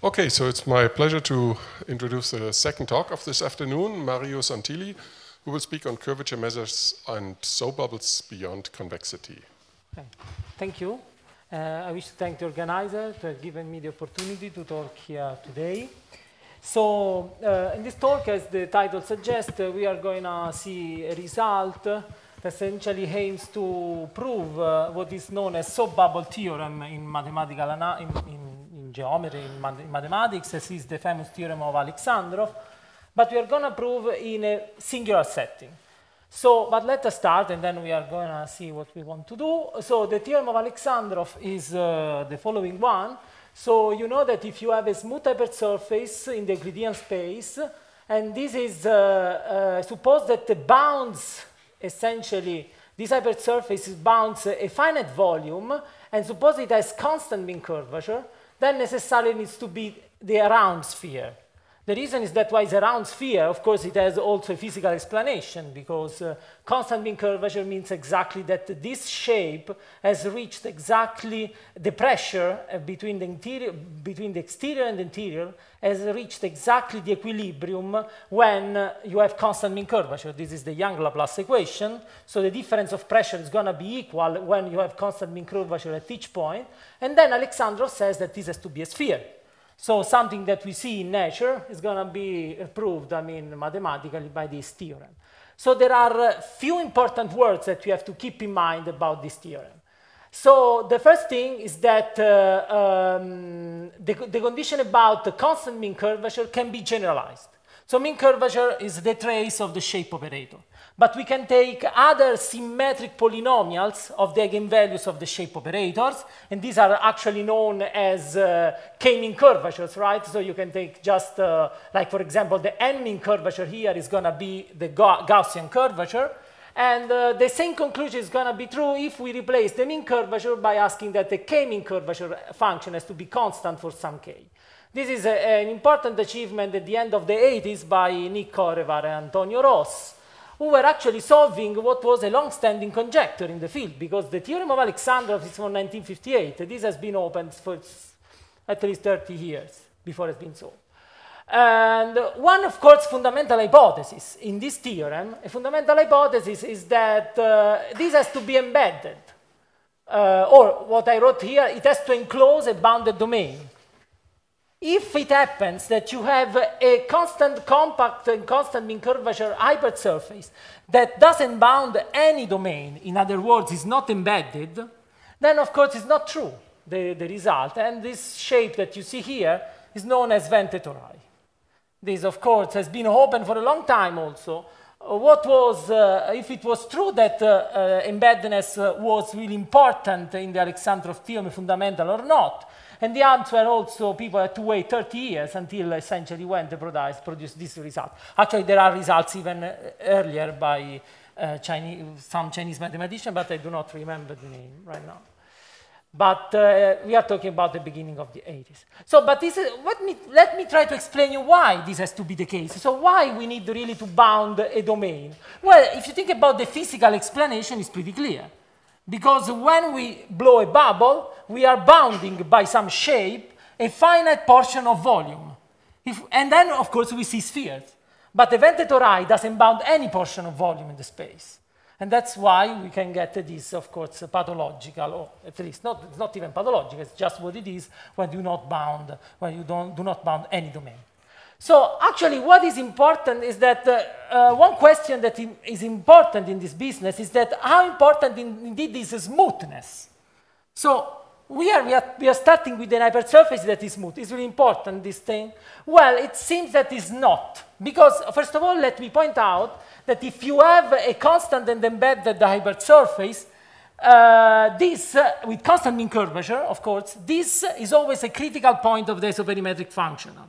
Okay, so it's my pleasure to introduce the second talk of this afternoon, Mario Santilli, who will speak on curvature measures and soap bubbles beyond convexity. Thank you. Uh, I wish to thank the organizer for giving me the opportunity to talk here today. So uh, in this talk, as the title suggests, uh, we are going to see a result that essentially aims to prove uh, what is known as soap bubble theorem in mathematical in, in geometry, in mathematics, this is the famous theorem of Alexandrov, but we are going to prove in a singular setting. So, but let us start and then we are going to see what we want to do. So the theorem of Alexandrov is uh, the following one. So you know that if you have a smooth hypersurface in the Euclidean space, and this is, uh, uh, suppose that the bounds, essentially, this hypersurface bounds a finite volume, and suppose it has constant mean curvature, then necessarily needs to be the around sphere. The reason is that why it's round sphere, of course, it has also a physical explanation because uh, constant mean curvature means exactly that this shape has reached exactly the pressure uh, between, the interior, between the exterior and the interior has reached exactly the equilibrium when uh, you have constant mean curvature. This is the Young-Laplace equation. So the difference of pressure is going to be equal when you have constant mean curvature at each point. And then Alexandrov says that this has to be a sphere. So something that we see in nature is going to be proved, I mean, mathematically by this theorem. So there are a uh, few important words that we have to keep in mind about this theorem. So the first thing is that uh, um, the, the condition about the constant mean curvature can be generalized. So mean curvature is the trace of the shape operator. But we can take other symmetric polynomials of the eigenvalues of the shape operators, and these are actually known as uh, k-mean curvatures, right? So you can take just, uh, like for example, the n-mean curvature here is going to be the Gaussian curvature, and uh, the same conclusion is going to be true if we replace the mean curvature by asking that the k-mean curvature function has to be constant for some k. This is a, an important achievement at the end of the 80s by Nick Korevar and Antonio Ross who were actually solving what was a long-standing conjecture in the field, because the theorem of Alexandrov is from 1958. This has been open for at least 30 years before it's been solved. And one, of course, fundamental hypothesis in this theorem, a fundamental hypothesis is that uh, this has to be embedded. Uh, or what I wrote here, it has to enclose a bounded domain. If it happens that you have a constant compact and constant mean incurvature hypersurface that doesn't bound any domain, in other words, is not embedded, then of course it's not true, the, the result. And this shape that you see here is known as Ventetorai. This, of course, has been open for a long time also. Uh, what was, uh, if it was true that uh, uh, embeddedness uh, was really important in the Alexandrov theorem fundamental or not, and the answer also, people had to wait 30 years until essentially when the product produced this result. Actually, there are results even uh, earlier by uh, Chinese, some Chinese mathematician, but I do not remember the name right now. But uh, we are talking about the beginning of the 80s. So, but this is, let, me, let me try to explain you why this has to be the case. So why we need really to bound a domain? Well, if you think about the physical explanation, it's pretty clear. Because when we blow a bubble, we are bounding by some shape a finite portion of volume. If, and then, of course, we see spheres. But the Ventator I doesn't bound any portion of volume in the space. And that's why we can get this, of course, pathological, or at least not, it's not even pathological, it's just what it is when you not bound, when you don't, do not bound any domain. So actually what is important is that uh, uh, one question that is important in this business is that how important in, indeed is smoothness. So we are, we are, we are starting with an hypersurface that is smooth. Is really important, this thing? Well, it seems that it's not. Because, first of all, let me point out that if you have a constant and embedded hypersurface, uh, this, uh, with constant mean curvature, of course, this is always a critical point of the isoperimetric functional.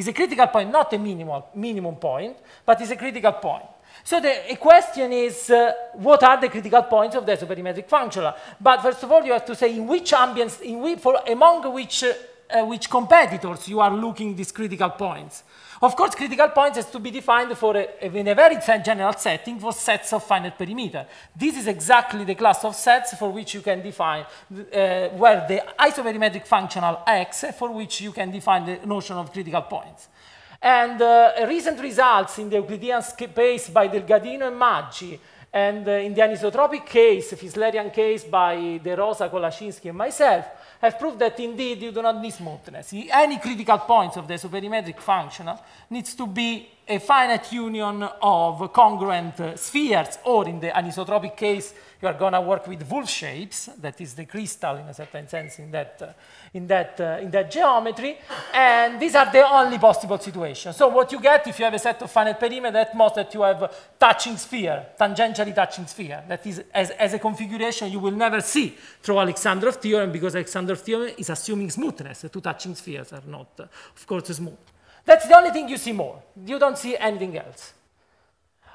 It's a critical point, not a minimal, minimum point, but it's a critical point. So the question is, uh, what are the critical points of the supermetric functional? But first of all, you have to say in which ambience, in which, for, among which uh, uh, which competitors you are looking these critical points. Of course, critical points has to be defined for a, in a very general setting for sets of finite perimeter. This is exactly the class of sets for which you can define uh, where the isoperimetric functional x for which you can define the notion of critical points. And uh, recent results in the Euclidean space by Delgadino and Maggi and uh, in the anisotropic case, Fislerian case by De Rosa, Kolaczynski and myself have proved that indeed you do not need smoothness. Any critical points of the superimetric functional needs to be a finite union of congruent uh, spheres, or in the anisotropic case, you are going to work with wolf shapes, that is the crystal in a certain sense in that, uh, in, that, uh, in that geometry, and these are the only possible situations. So what you get if you have a set of finite perimeter, at most that you have touching sphere, tangentially touching sphere, that is as, as a configuration you will never see through Alexandrov theorem because Alexandrov theorem is assuming smoothness, the two touching spheres are not, uh, of course, smooth. That's the only thing you see more. You don't see anything else.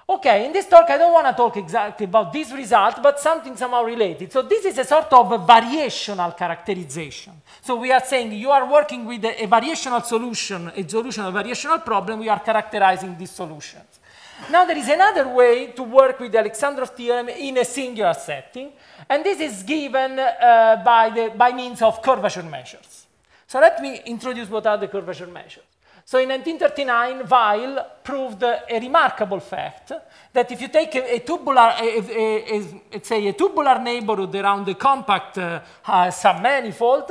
Okay, in this talk I don't want to talk exactly about this result, but something somehow related. So this is a sort of a variational characterization. So we are saying you are working with a, a variational solution, a solution of a variational problem, we are characterizing these solutions. Now there is another way to work with the Alexandrov theorem in a singular setting, and this is given uh, by, the, by means of curvature measures. So let me introduce what are the curvature measures. So in 1939, Weil proved a remarkable fact that if you take a, a tubular, let's say a tubular neighborhood around a compact uh, uh, submanifold,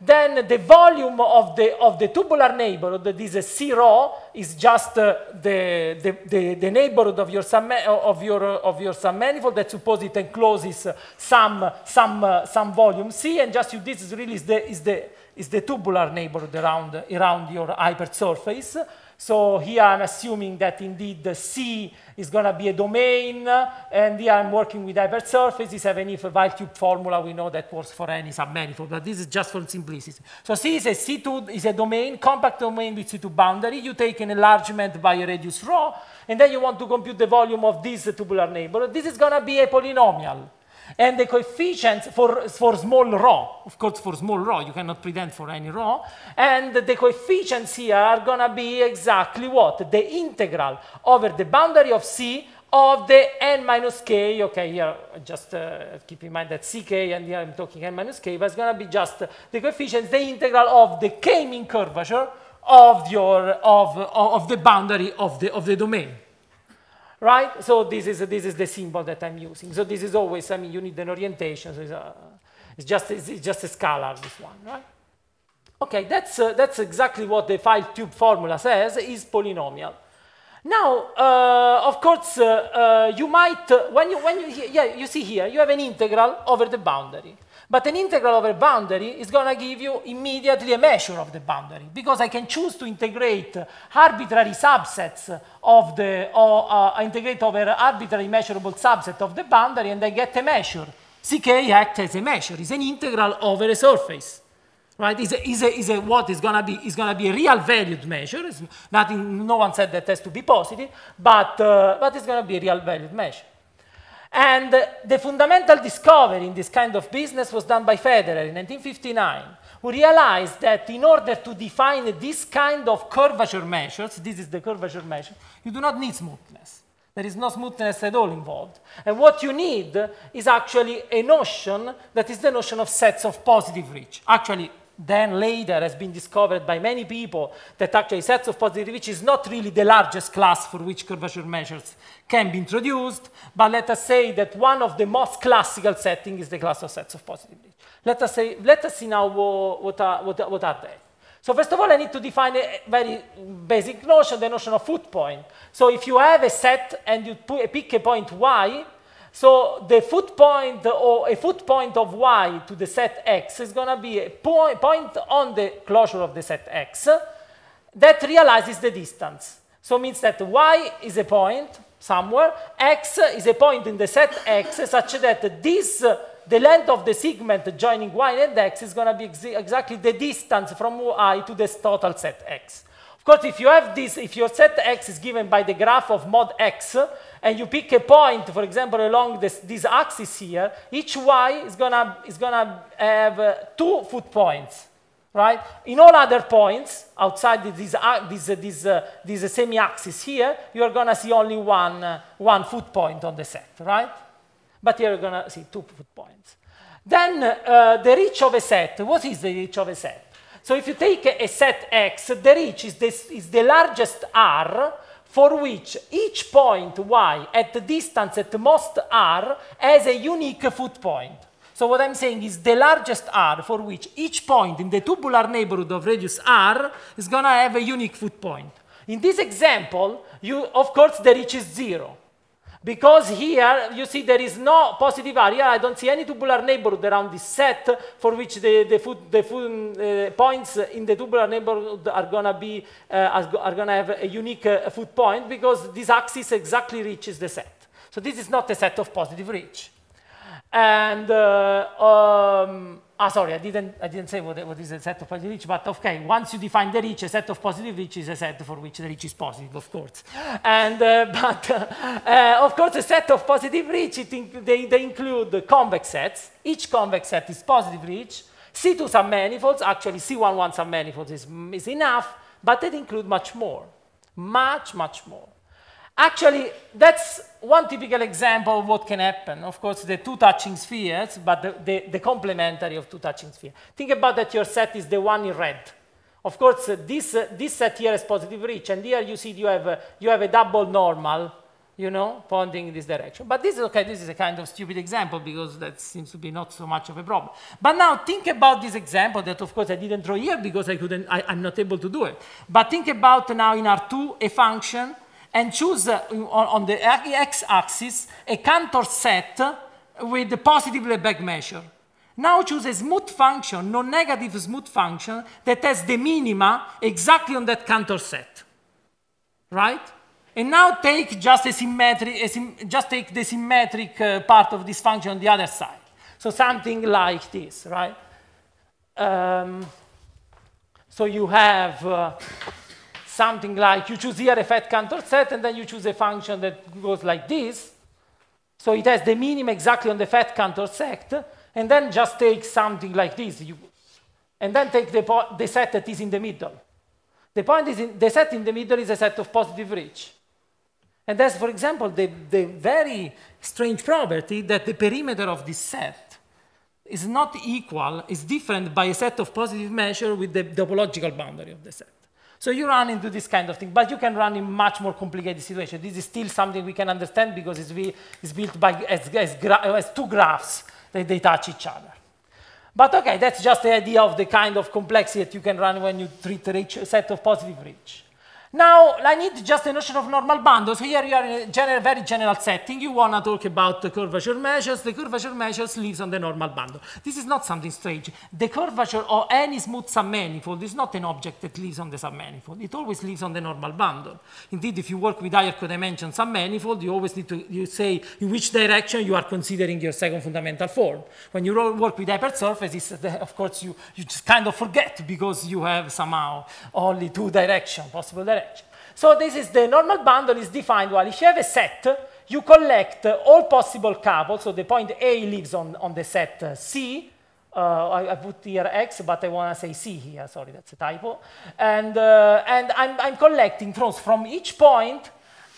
then the volume of the, of the tubular neighborhood, this is C rho, is just uh, the, the, the, the, neighborhood of your, sum of, your, of your manifold that suppose it encloses some, some, uh, some volume C, and just you, this is really is the, is the, is the tubular neighborhood around, around your hypersurface. surface. So here I'm assuming that indeed the C is going to be a domain, and here I'm working with hypersurfaces, even if a while tube formula we know that works for any submanifold, but this is just for simplicity. So C is a C2 is a domain, compact domain with C2 boundary. You take an enlargement by a radius rho, and then you want to compute the volume of this tubular neighborhood. This is going to be a polynomial and the coefficients for, for small rho, of course for small rho, you cannot pretend for any rho, and the coefficients here are gonna be exactly what? The integral over the boundary of C of the n minus k, okay, here just uh, keep in mind that ck and here I'm talking n minus k, but it's gonna be just the coefficients, the integral of the k-mean curvature of, your, of, of the boundary of the, of the domain right? So this is, this is the symbol that I'm using. So this is always, I mean, you need an orientation. So it's, a, uh, it's just, it's, just a scalar, this one, right? Okay, that's, uh, that's exactly what the file tube formula says is polynomial. Now, uh, of course, uh, uh you might, uh, when you, when you, yeah, you see here, you have an integral over the boundary. But an integral over boundary is going to give you immediately a measure of the boundary because I can choose to integrate arbitrary subsets of the, or uh, integrate over arbitrary measurable subset of the boundary and I get a measure. Ck acts as a measure. It's an integral over a surface. Right? Is a, is a, is a what is gonna be is gonna be a real valued measure. It's nothing, no one said that has to be positive, but uh, but it's gonna be a real valued measure. And the fundamental discovery in this kind of business was done by Federer in 1959, who realized that in order to define this kind of curvature measures, this is the curvature measure, you do not need smoothness. There is no smoothness at all involved. And what you need is actually a notion that is the notion of sets of positive reach. Actually, then later has been discovered by many people that actually sets of positive, which is not really the largest class for which curvature measures can be introduced, but let us say that one of the most classical setting is the class of sets of positive reach. Let us, say, let us see now what, are, what, are, what are they. So first of all, I need to define a very basic notion, the notion of foot point. So if you have a set and you pick a point y, so the foot point or a foot point of y to the set x is going to be a point on the closure of the set x that realizes the distance. So it means that y is a point somewhere, x is a point in the set x such that this, the length of the segment joining y and x is going to be ex exactly the distance from y to this total set x. Of course, if you have this, if your set x is given by the graph of mod x, and you pick a point, for example, along this, this axis here, each y is gonna, is gonna have uh, two foot points, right? In all other points, outside this, uh, this, uh, this, uh, this semi-axis here, you're gonna see only one, uh, one foot point on the set, right? But here you're gonna see two foot points. Then uh, the reach of a set, what is the reach of a set? So if you take a set X, the reach is, this, is the largest R for which each point Y at the distance at most R has a unique foot point. So what I'm saying is the largest R for which each point in the tubular neighborhood of radius R is going to have a unique foot point. In this example, you, of course, the reach is zero. Because here, you see, there is no positive area. I don't see any tubular neighborhood around this set for which the, the, food, the food, uh, points in the tubular neighborhood are going to be uh, are going to have a unique uh, food point because this axis exactly reaches the set. So this is not a set of positive reach. And uh, um, Ah, sorry, I didn't, I didn't say what, what is a set of positive reach, but okay, once you define the reach, a set of positive reach is a set for which the reach is positive, of course. And, uh, but, uh, uh, of course, a set of positive reach, inc they, they include the convex sets. Each convex set is positive reach. C2 submanifolds, actually C11 submanifolds is, is enough, but they include much more, much, much more. Actually, that's one typical example of what can happen. Of course, the two touching spheres, but the, the, the complementary of two touching spheres. Think about that your set is the one in red. Of course, uh, this, uh, this set here is positive reach, and here you see you have, uh, you have a double normal, you know, pointing in this direction. But this is okay, this is a kind of stupid example because that seems to be not so much of a problem. But now think about this example that of course I didn't draw here because I couldn't, I, I'm not able to do it. But think about now in R2 a function and choose uh, on, the x-axis a Cantor set with a positively Lebesgue measure. Now choose a smooth function, non-negative smooth function, that has the minima exactly on that Cantor set, right? And now take just, a symmetric, a just take the symmetric uh, part of this function on the other side. So something like this, right? Um, so you have uh, something like you choose here a fat Cantor set, and then you choose a function that goes like this. So it has the minimum exactly on the fat Cantor set, and then just take something like this, you, and then take the, the set that is in the middle. The point is in, the set in the middle is a set of positive reach. And that's, for example, the, the very strange property that the perimeter of this set is not equal, is different by a set of positive measure with the topological boundary of the set. So you run into this kind of thing, but you can run in much more complicated situation. This is still something we can understand because it's, it's built by, as, as, as, two graphs that they touch each other. But okay, that's just the idea of the kind of complexity that you can run when you treat a set of positive reach. Now I need just a notion of normal bundles. Here you are in a general, very general setting. You want to talk about the curvature measures. The curvature measures lives on the normal bundle. This is not something strange. The curvature of any smooth submanifold is not an object that lives on the submanifold. It always lives on the normal bundle. Indeed, if you work with higher codimension submanifold, you always need to you say in which direction you are considering your second fundamental form. When you work with hypersurfaces, of course, you, you just kind of forget because you have somehow only two directions, possible directions so this is the normal bundle is defined while if you have a set, you collect all possible couples, so the point A lives on, on the set uh, C, uh, I, I, put here X, but I want to say C here. Sorry, that's a typo. And, uh, and I'm, I'm, collecting throws from each point.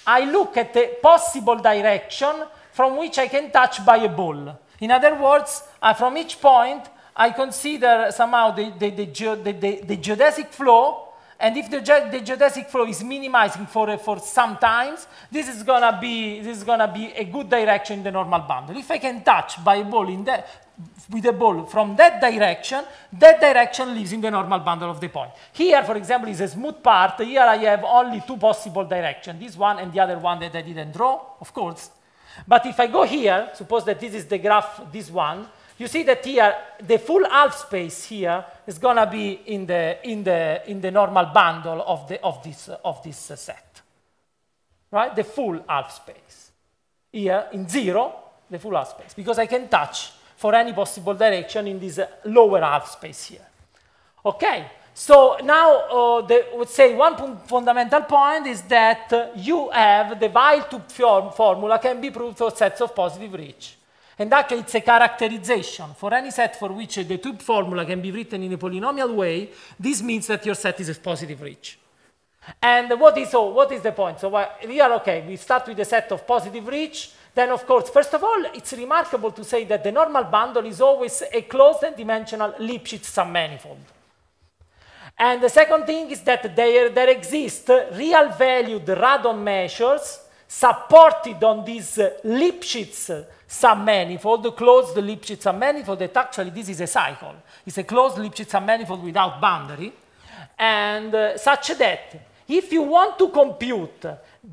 I look at the possible direction from which I can touch by a ball. In other words, uh, from each point, I consider somehow the, the, the, the geodesic flow and if the, ge the geodesic flow is minimizing for, for some times, this is gonna be this is gonna be a good direction in the normal bundle. If I can touch by a ball in the with a ball from that direction, that direction lives in the normal bundle of the point. Here, for example, is a smooth part. Here I have only two possible directions, this one and the other one that I didn't draw, of course. But if I go here, suppose that this is the graph, this one, you see that here, the full half space here is going to be in the, in, the, in the normal bundle of, the, of this, of this set. Right? The full half space. Here, in zero, the full half space, because I can touch for any possible direction in this lower half space here. Okay, so now uh, the, would say one fundamental point is that uh, you have the Weil-Tube form formula can be proved for sets of positive reach. And that it's a characterization. For any set for which the tube formula can be written in a polynomial way, this means that your set is a positive rich. And what is, so what is the point? So we are okay, we start with a set of positive rich. Then, of course, first of all, it's remarkable to say that the normal bundle is always a closed and dimensional Lipschitz submanifold. And the second thing is that there, there exist real valued radon measures supported on these Lipschitz submanifold, closed Lipschitz submanifold, that actually this is a cycle. It's a closed Lipschitz submanifold without boundary, and uh, such that if you want to compute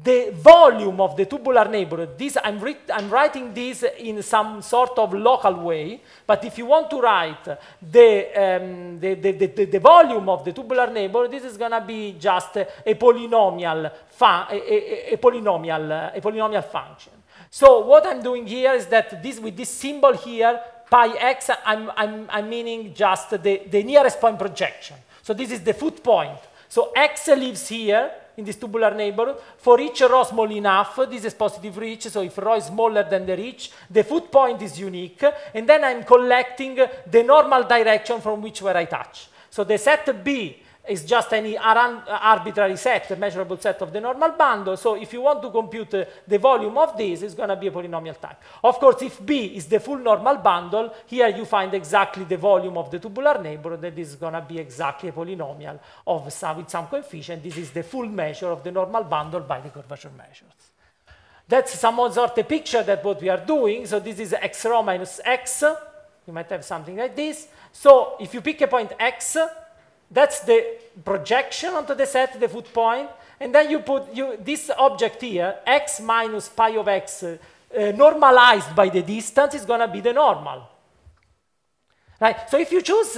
the volume of the tubular neighborhood, this, I'm, I'm, writing this in some sort of local way, but if you want to write the, um, the, the, the, the, volume of the tubular neighborhood, this is going to be just a, a polynomial, a, a, a, polynomial, uh, a polynomial function. So what I'm doing here is that this with this symbol here, pi x, I'm, I'm, I'm meaning just the, the nearest point projection. So this is the foot point. So x lives here in this tubular neighborhood. For each row small enough, this is positive reach, so if row is smaller than the reach, the foot point is unique, and then I'm collecting the normal direction from which where I touch. So the set B is just any arbitrary set, measurable set of the normal bundle. So if you want to compute uh, the volume of this, it's going to be a polynomial type. Of course, if B is the full normal bundle, here you find exactly the volume of the tubular neighborhood, and this is going to be exactly a polynomial of some, with some coefficient. This is the full measure of the normal bundle by the curvature measures. That's some sort of picture that what we are doing. So this is x rho minus x. You might have something like this. So if you pick a point x, that's the projection onto the set, the foot point, and then you put you, this object here, x minus pi of x, uh, normalized by the distance is going to be the normal. Right? So if you choose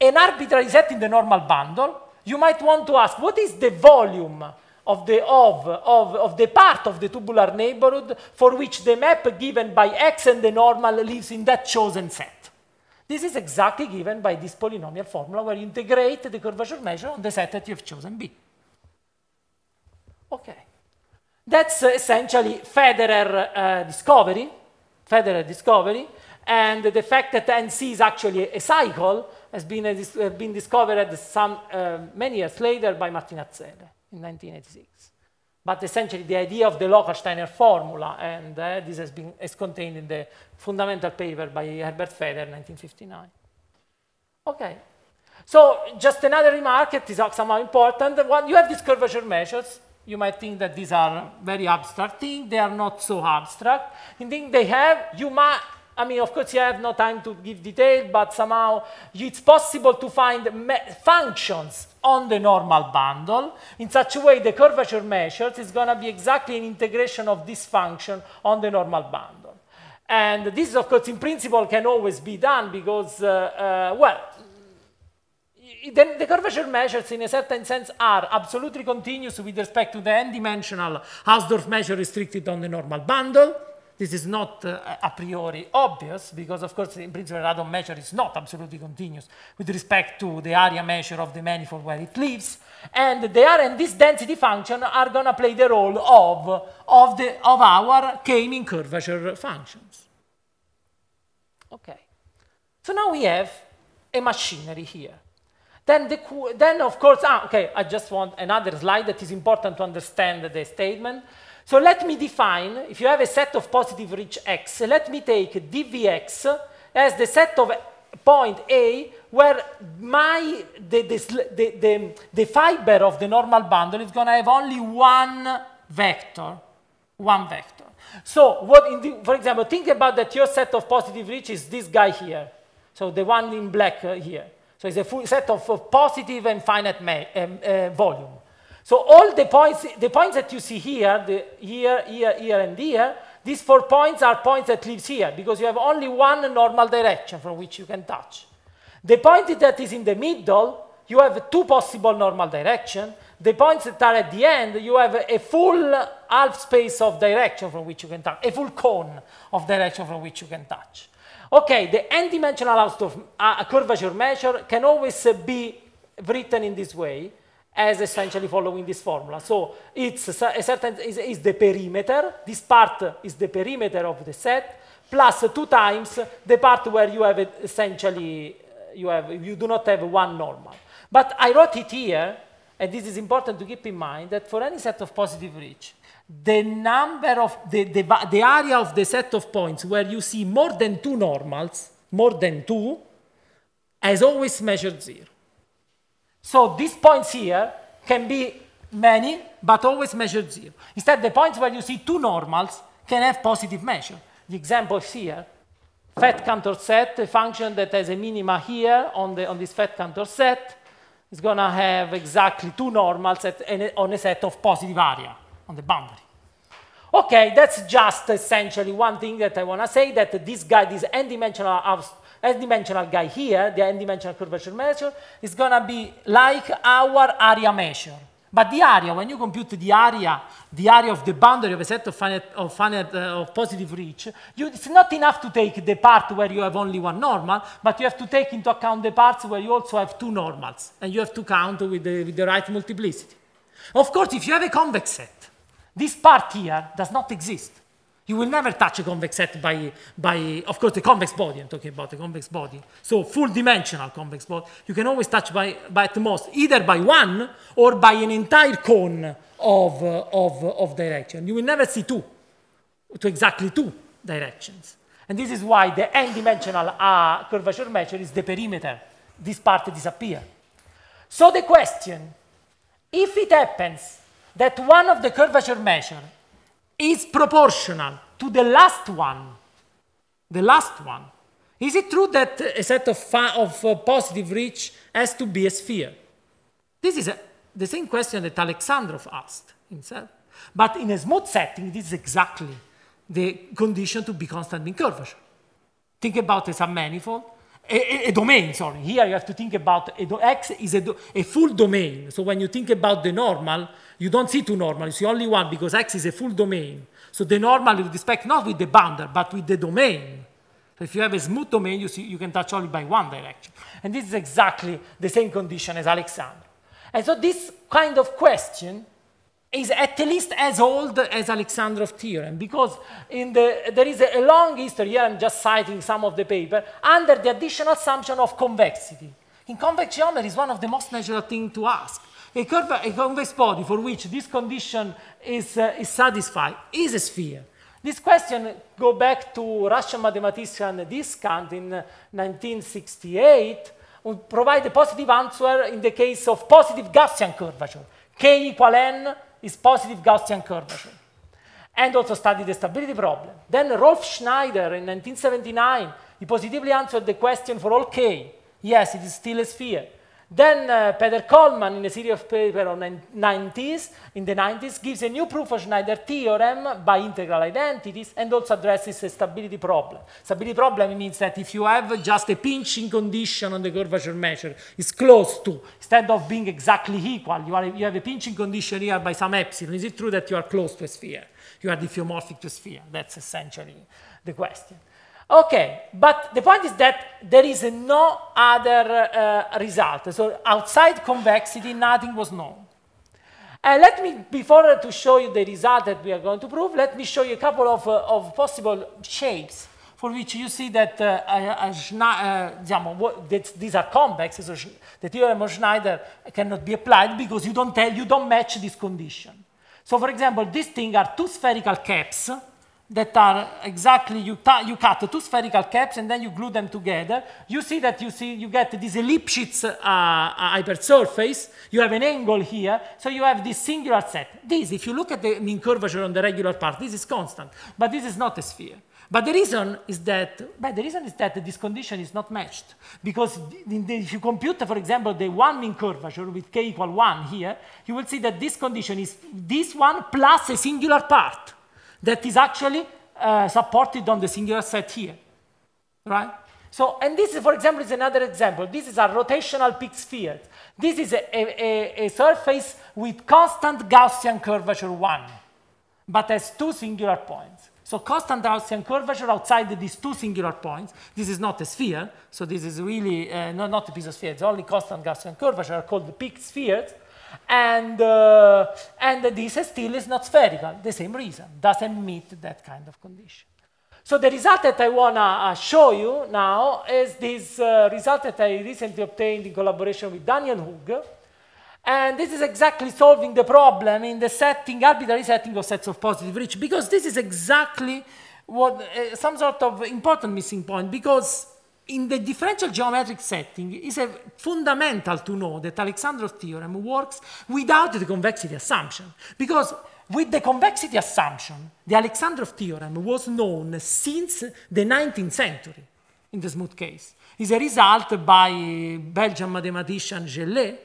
an arbitrary set in the normal bundle, you might want to ask, what is the volume of the, of, of, of the part of the tubular neighborhood for which the map given by x and the normal lives in that chosen set? This is exactly given by this polynomial formula where you integrate the curvature measure on the set that you have chosen B. Okay. That's uh, essentially Federer uh, discovery, Federer discovery, and the fact that NC is actually a cycle has been, a uh, dis uh, been discovered some, uh, many years later by Martinazzelli in 1986. But essentially, the idea of the Local-Steiner formula, and uh, this has been is contained in the fundamental paper by Herbert Feder, 1959. Okay. So just another remark is somehow important. When you have these curvature measures, you might think that these are very abstract things. They are not so abstract. Indeed, they have, you might, I mean, of course, you have no time to give detail, but somehow it's possible to find functions on the normal bundle. In such a way, the curvature measures is going to be exactly an integration of this function on the normal bundle. And this, of course, in principle, can always be done because, uh, uh, well, then the, curvature measures in a certain sense are absolutely continuous with respect to the n-dimensional Hausdorff measure restricted on the normal bundle. This is not uh, a priori obvious because, of course, the principle, radon measure is not absolutely continuous with respect to the area measure of the manifold where it lives. And the area and this density function are going to play the role of, of, the, of our K-mean curvature functions. Okay. So now we have a machinery here. Then, the, then of course, ah, okay, I just want another slide that is important to understand the statement. So let me define, if you have a set of positive reach x, let me take dvx as the set of point A where my, the, the, the, the fiber of the normal bundle is going to have only one vector, one vector. So what in the, for example, think about that your set of positive reach is this guy here. So the one in black uh, here. So it's a full set of, of positive and finite uh, uh, volume. So all the points, the points that you see here, the here, here, here, and here, these four points are points that lives here because you have only one normal direction from which you can touch. The point that is in the middle, you have two possible normal direction. The points that are at the end, you have a full half space of direction from which you can touch, a full cone of direction from which you can touch. Okay, the n-dimensional Hausdorff uh, curvature measure can always uh, be written in this way as essentially following this formula. So it's a certain is, is the perimeter. This part is the perimeter of the set plus two times the part where you have essentially you have you do not have one normal. But I wrote it here, and this is important to keep in mind that for any set of positive reach, the number of the, the, the area of the set of points where you see more than two normals, more than two, has always measured zero. So these points here can be many, but always measured zero. Instead, the points where you see two normals can have positive measure. The example is here, fat counter set, a function that has a minima here on, the, on this fat counter set, is going to have exactly two normals at, on a set of positive area on the boundary. Okay, that's just essentially one thing that I want to say, that this guy, this n-dimensional n dimensional guy here, the n-dimensional curvature measure, is going to be like our area measure. But the area, when you compute the area, the area of the boundary of a set of, finite, of, finite, uh, of positive reach, you, it's not enough to take the part where you have only one normal, but you have to take into account the parts where you also have two normals, and you have to count with the, with the right multiplicity. Of course, if you have a convex set, this part here does not exist. You will never touch a convex set by, by, of course, the convex body, I'm talking about the convex body. So full dimensional convex body. You can always touch by, by at most, either by one or by an entire cone of, uh, of, uh, of direction. You will never see two, to exactly two directions. And this is why the n-dimensional uh, curvature measure is the perimeter. This part disappears. So the question, if it happens that one of the curvature measure is proportional to the last one. The last one. Is it true that a set of, of uh, positive reach has to be a sphere? This is a, the same question that Alexandrov asked himself. But in a smooth setting, this is exactly the condition to be constant in curvature. Think about a submanifold a, a, domain, sorry. Here you have to think about a do, X is a, do, a full domain. So when you think about the normal, you don't see two normal, you see only one because X is a full domain. So the normal with respect not with the boundary, but with the domain. So if you have a smooth domain, you, see, you can touch only by one direction. And this is exactly the same condition as Alexander. And so this kind of question is at least as old as Alexander of because in the, there is a long history, here I'm just citing some of the paper, under the additional assumption of convexity. In convex geometry it's one of the most natural things to ask. A, curve, a convex body for which this condition is, uh, is satisfied is a sphere. This question go back to Russian mathematician Diskant in 1968, uh, who provide a positive answer in the case of positive Gaussian curvature, k equal n is positive Gaussian curvature and also studied the stability problem. Then Rolf Schneider in 1979, he positively answered the question for all k. Yes, it is still a sphere. Then uh, Peter Coleman, in a series of papers on 90s, in the 90s, gives a new proof of Schneider theorem by integral identities and also addresses the stability problem. Stability problem means that if you have just a pinching condition on the curvature measure, it's close to, instead of being exactly equal, you, are, you have a pinching condition here by some epsilon. Is it true that you are close to a sphere? You are diffeomorphic to a sphere. That's essentially the question. Okay, but the point is that there is no other uh, result. So outside convexity, nothing was known. Uh, let me, before to show you the result that we are going to prove, let me show you a couple of, uh, of possible shapes for which you see that uh, uh, these are convex, so the theorem of Schneider cannot be applied because you don't, tell, you don't match this condition. So for example, these things are two spherical caps, that are exactly, you, you cut two spherical caps and then you glue them together. You see that you, see, you get this elliptic uh, uh, hypersurface, you have an angle here, so you have this singular set. This, if you look at the mean curvature on the regular part, this is constant, but this is not a sphere. But the reason is that, but the reason is that this condition is not matched. Because the, if you compute, for example, the one mean curvature with k equal 1 here, you will see that this condition is this one plus a singular part that is actually uh, supported on the singular set here, right? So, and this, is, for example, is another example. This is a rotational peak sphere. This is a, a, a, surface with constant Gaussian curvature 1, but has two singular points. So constant Gaussian curvature outside these two singular points. This is not a sphere, so this is really uh, no, not a piece of sphere. It's only constant Gaussian curvature called the peak spheres and, uh, and this still is not spherical, the same reason, doesn't meet that kind of condition. So the result that I want to uh, show you now is this uh, result that I recently obtained in collaboration with Daniel Hug. And this is exactly solving the problem in the setting, arbitrary setting of sets of positive reach, because this is exactly what uh, some sort of important missing point, because in the differential geometric setting, it's fundamental to know that Alexandrov's theorem works without the convexity assumption. Because with the convexity assumption, the Alexandrov theorem was known since the 19th century in the smooth case. It's a result by Belgian mathematician Gellet,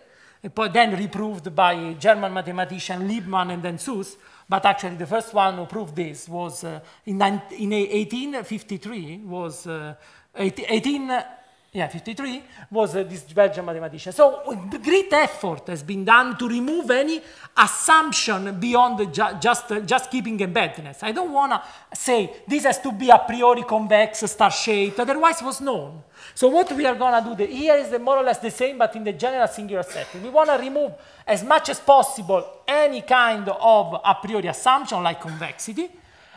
and then reproved by German mathematician Liebmann and then Suss. But actually, the first one who proved this was uh, in, in 1853 was uh, 18, uh, yeah, 53 was uh, this Belgian mathematician. So great effort has been done to remove any assumption beyond ju just, uh, just keeping embeddedness. I don't want to say this has to be a priori convex star shaped, otherwise was known. So what we are going to do here is more or less the same, but in the general singular setting. We want to remove as much as possible any kind of a priori assumption like convexity.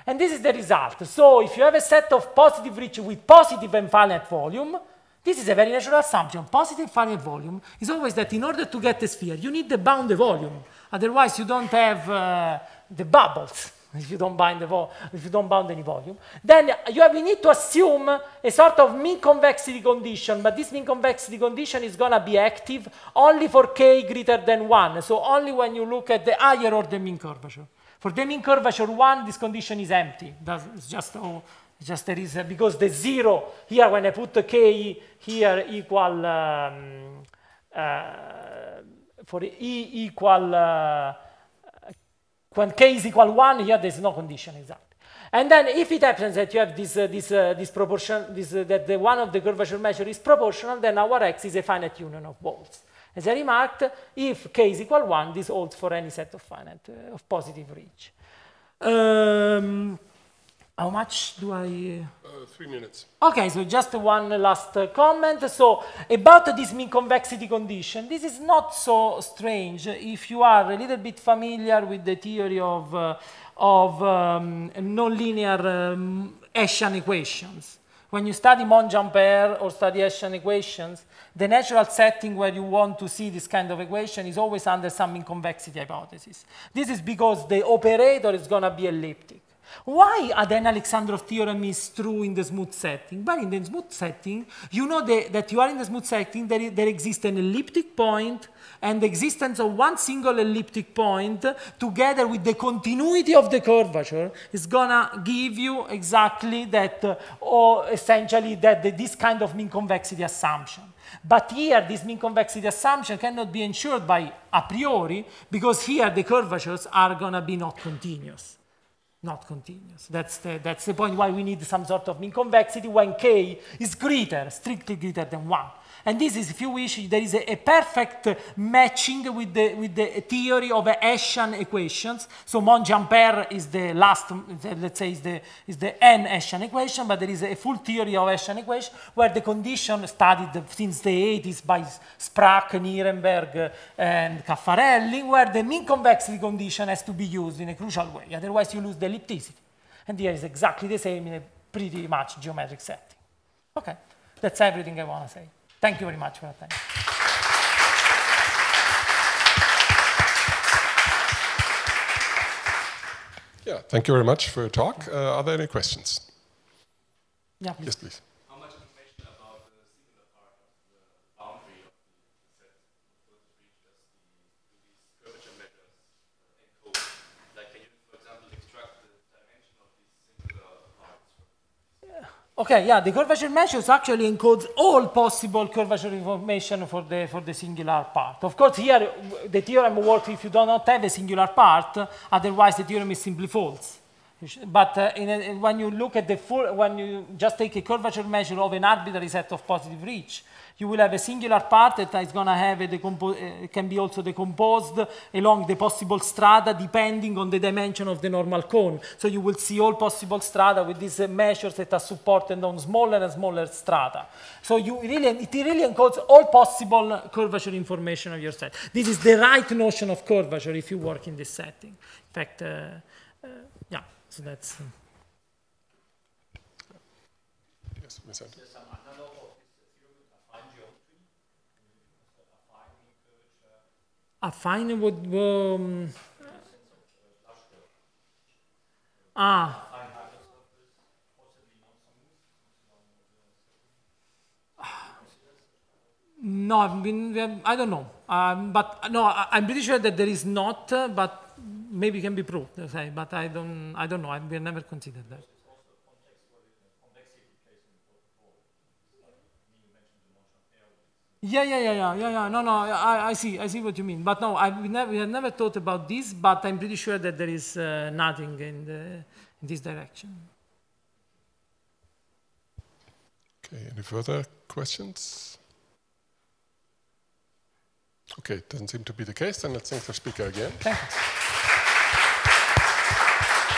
And this is the result. So if you have a set of positive reach with positive and finite volume, this is a very natural assumption. Positive finite volume is always that in order to get the sphere, you need the bound volume. Otherwise, you don't have uh, the bubbles. If you, don't bind the if you don't bound any volume, then you, have, you need to assume a sort of mean convexity condition, but this mean convexity condition is going to be active only for k greater than 1, so only when you look at the higher order mean curvature. For the curvature 1, this condition is empty. That's just, oh, just there is, uh, because the 0 here, when I put the k here equal, um, uh, for e equal, uh, when k is equal 1, here there's no condition exactly. And then if it happens that you have this, uh, this, uh, this proportion, this, uh, that the one of the curvature measure is proportional, then our x is a finite union of balls. As I remarked, if k is equal 1, this holds for any set of finite uh, of positive reach. Um, how much do I? Uh, uh, three minutes. Okay, so just one last uh, comment. So about this mean convexity condition, this is not so strange if you are a little bit familiar with the theory of, uh, of um, nonlinear um, Hessian equations. When you study Monge-Ampère or study Hessian equations, the natural setting where you want to see this kind of equation is always under some convexity hypothesis. This is because the operator is going to be elliptic. Why are then Alexandrov theorem is true in the smooth setting? But in the smooth setting, you know the, that you are in the smooth setting, there, there exists an elliptic point and the existence of one single elliptic point together with the continuity of the curvature is gonna give you exactly that, uh, or essentially that the, this kind of mean convexity assumption. But here, this mean convexity assumption cannot be ensured by a priori because here the curvatures are gonna be not continuous not continuous. That's the, that's the point why we need some sort of mean convexity when k is greater, strictly greater than 1. And this is, if you wish, there is a, a perfect matching with the, with the theory of Hessian equations. So Monge-Ampere is the last, let's say, is the, is the n Hessian equation, but there is a full theory of Hessian equation where the condition studied since the 80s by Sprack, Nirenberg, and Caffarelli, where the mean convexity condition has to be used in a crucial way. Otherwise, you lose the ellipticity. And here is exactly the same in a pretty much geometric setting. Okay, that's everything I want to say. Thank you very much for your time. Yeah, thank you very much for your talk. Uh, are there any questions? Yeah, please. Yes, please. Okay, yeah, the curvature measures actually encodes all possible curvature information for the, for the singular part. Of course, here the theorem works if you do not have a singular part, otherwise the theorem is simply false. But uh, a, when you look at the full, when you just take a curvature measure of an arbitrary set of positive reach, you will have a singular part that is going to have a uh, can be also decomposed along the possible strata depending on the dimension of the normal cone. So you will see all possible strata with these uh, measures that are supported on smaller and smaller strata. So you really, it really encodes all possible curvature information of your set. This is the right notion of curvature if you work in this setting. In fact, uh, uh yeah. So that's. Uh, yes, Mr. A fine would. Um, ah. No, I've been. I don't know, um, but no, I'm pretty sure that there is not. Uh, but maybe can be proved, but I don't, I don't know. I, we never considered that. Yeah, yeah, yeah, yeah, yeah, yeah. No, no, I, I see, I see what you mean. But no, I, we, never, we have never thought about this, but I'm pretty sure that there is uh, nothing in, the, in this direction. Okay, any further questions? Okay, doesn't seem to be the case, then let's thank the speaker again. Thanks.